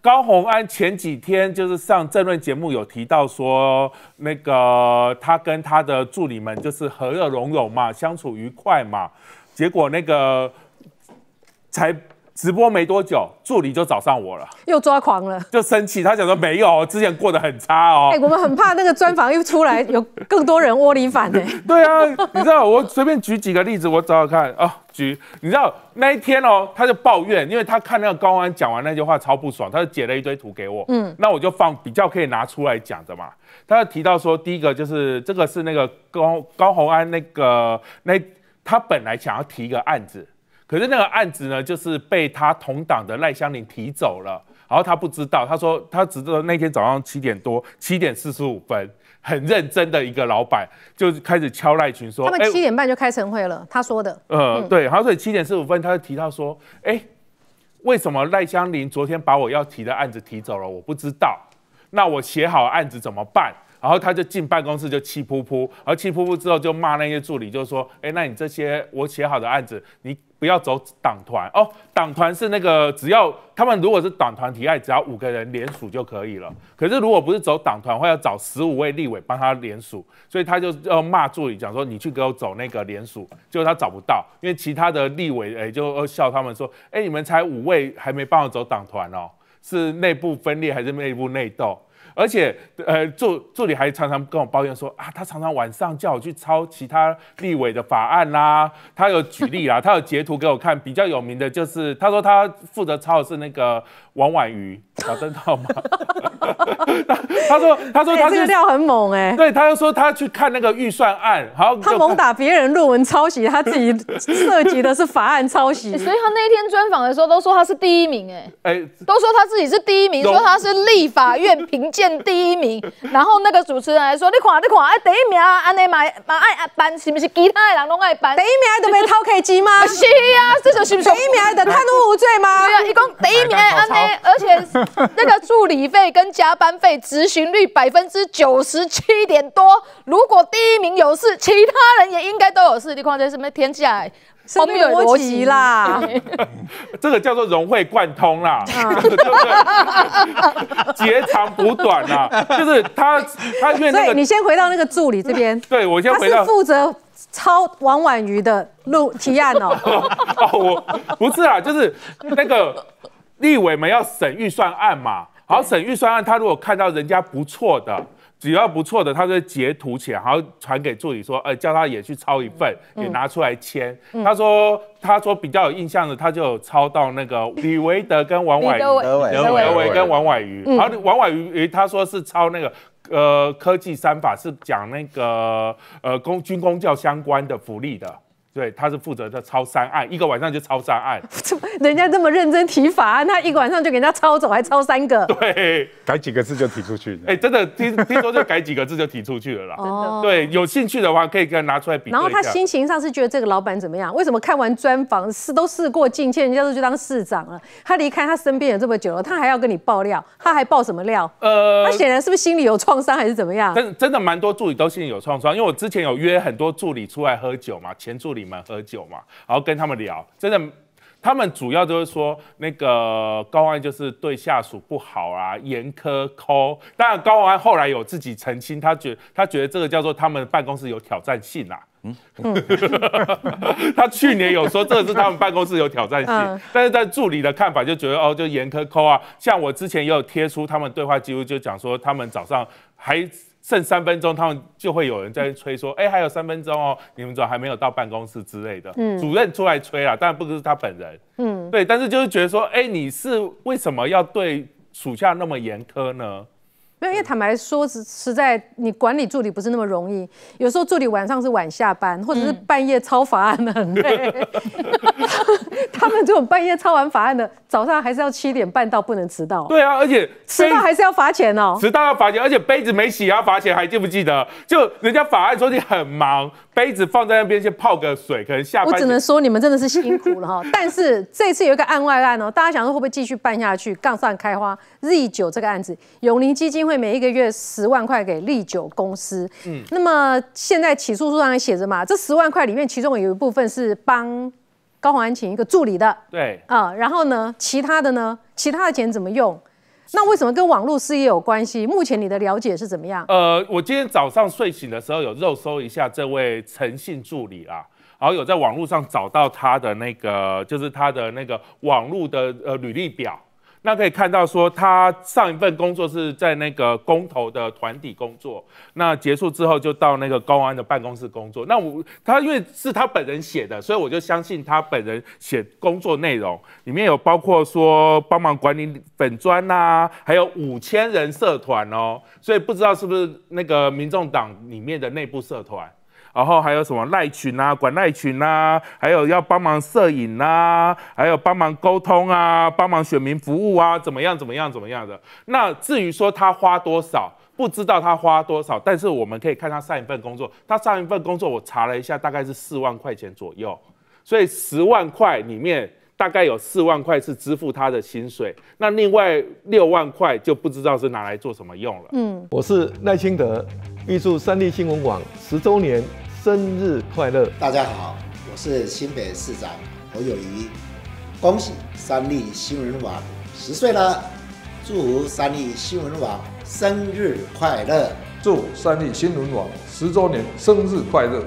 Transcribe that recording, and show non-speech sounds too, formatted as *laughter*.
高洪安前几天就是上政论节目有提到说，那个他跟他的助理们就是和乐融融嘛，相处愉快嘛，结果那个才。直播没多久，助理就找上我了，又抓狂了，就生气。他讲说没有，之前过得很差哦。哎，我们很怕那个专访又出来，有更多人窝里反。哎，*laughs* 对啊，你知道我随便举几个例子，我找找看啊。举，你知道那一天哦，他就抱怨，因为他看那个高安讲完那句话超不爽，他就截了一堆图给我。嗯，那我就放比较可以拿出来讲的嘛。他就提到说，第一个就是这个是那个高高宏安那个那他本来想要提一个案子。可是那个案子呢，就是被他同党的赖香林提走了，然后他不知道。他说他知道那天早上七点多，七点四十五分，很认真的一个老板就开始敲赖群说：“他们七点半就开晨会了。”他说的。呃，对。然后所以七点四十五分，他就提到说：“哎，为什么赖香林昨天把我要提的案子提走了？我不知道。那我写好案子怎么办？”然后他就进办公室就气噗噗，然后气噗噗之后就骂那些助理，就说，哎，那你这些我写好的案子，你不要走党团哦。党团是那个只要他们如果是党团体案，只要五个人联署就可以了。可是如果不是走党团，会要找十五位立委帮他联署，所以他就要骂助理，讲说你去给我走那个联署，结果他找不到，因为其他的立委，哎，就笑他们说，哎，你们才五位还没帮我走党团哦，是内部分裂还是内部内斗？而且，呃，助助理还常常跟我抱怨说啊，他常常晚上叫我去抄其他立委的法案啦。他有举例啦，*laughs* 他有截图给我看。比较有名的就是，他说他负责抄的是那个王婉瑜，小灯套吗？*laughs* 他说，他说，这个料很猛哎。对，他又说他去看那个预算案，好，他猛打别人论文抄袭，他自己涉及的是法案抄袭。*laughs* 所以他那天专访的时候都说他是第一名哎，哎，都说他自己是第一名，说他是立法院评鉴。第一名，然后那个主持人还说：“你看，你看，哎，第一名，安尼嘛嘛爱 b 是不是？其他的人拢爱 b 第一名还不得偷 K 机吗？*laughs* 是啊，这都是不是？第一名还等贪污无罪吗？对啊，一共第一名安尼，而且那个助理费跟加班费执行率百分之九十七点多。如果第一名有事，其他人也应该都有事。你看这什么天气啊？”好有逻辑啦，*laughs* 这个叫做融会贯通啦，*laughs* 对不对？*laughs* 截长补短啦，就是他他因为那个，你先回到那个助理这边，对我先回到，是负责抄王婉瑜的录提案哦。哦，我不是啊，就是那个立委们要审预算案嘛，好审预算案，他如果看到人家不错的。只要不错的，他就截图起来，然后传给助理说：“呃，叫他也去抄一份，也拿出来签。”他说：“他说比较有印象的，他就抄到那个 *laughs* 李维德跟王婉鱼，李德跟王婉瑜，然后王婉瑜他说是抄那个呃科技三法，是讲那个呃工军工教相关的福利的。”对，他是负责的抄三案，一个晚上就抄三案。*laughs* 这人家这么认真提法，他一个晚上就给人家抄走，还抄三个。对，改几个字就提出去了。哎，真的听听说就改几个字就提出去了啦。哦，*laughs* 对，有兴趣的话可以跟拿出来比然后他心情上是觉得这个老板怎么样？为什么看完专访事都事过境迁，人家都去当市长了？他离开他身边有这么久了，他还要跟你爆料，他还爆什么料？呃，他显然是不是心里有创伤，还是怎么样？真真的蛮多助理都心里有创伤，因为我之前有约很多助理出来喝酒嘛，前助理。你们喝酒嘛，然后跟他们聊，真的，他们主要就是说那个高安就是对下属不好啊，严苛抠。当然，高安后来有自己澄清，他觉他觉得这个叫做他们办公室有挑战性啦。嗯，*laughs* 他去年有说这是他们办公室有挑战性，*laughs* 但是在助理的看法就觉得哦，就严苛抠啊。像我之前也有贴出他们对话记录，就讲说他们早上还。剩三分钟，他们就会有人在催说：“哎，还有三分钟哦，你们怎么还没有到办公室之类的。”主任出来催了，当然不是他本人。嗯，对，但是就是觉得说：“哎，你是为什么要对属下那么严苛呢？”没有，因为坦白说，实实在你管理助理不是那么容易。有时候助理晚上是晚下班，或者是半夜抄法案的很累。*laughs* 他们这种半夜抄完法案的，早上还是要七点半到，不能迟到。对啊，而且迟到还是要罚钱哦。迟到要罚钱，而且杯子没洗要罚钱，还记不记得？就人家法案说你很忙。杯子放在那边，先泡个水，可能下班。我只能说你们真的是辛苦了哈。*laughs* 但是这次有一个案外案哦，大家想说会不会继续办下去？杠上开花，Z 九这个案子，永宁基金会每一个月十万块给利九公司。嗯，那么现在起诉书上也写着嘛，这十万块里面，其中有一部分是帮高宏安请一个助理的，对，啊，然后呢，其他的呢，其他的钱怎么用？那为什么跟网络事业有关系？目前你的了解是怎么样？呃，我今天早上睡醒的时候有肉搜一下这位诚信助理啊，然后有在网络上找到他的那个，就是他的那个网络的呃履历表。那可以看到说，他上一份工作是在那个公投的团体工作，那结束之后就到那个公安的办公室工作。那我他因为是他本人写的，所以我就相信他本人写工作内容里面有包括说帮忙管理本专呐，还有五千人社团哦，所以不知道是不是那个民众党里面的内部社团。然后还有什么赖群啊、管赖群啊，还有要帮忙摄影啊，还有帮忙沟通啊，帮忙选民服务啊，怎么样？怎么样？怎么样的？那至于说他花多少，不知道他花多少，但是我们可以看他上一份工作，他上一份工作我查了一下，大概是四万块钱左右，所以十万块里面。大概有四万块是支付他的薪水，那另外六万块就不知道是拿来做什么用了。嗯，我是赖清德，预祝三立新闻网十周年生日快乐。大家好，我是新北市长侯友谊，恭喜三立新闻网十岁了，祝福三立新闻网生日快乐，祝三立新闻网十周年生日快乐。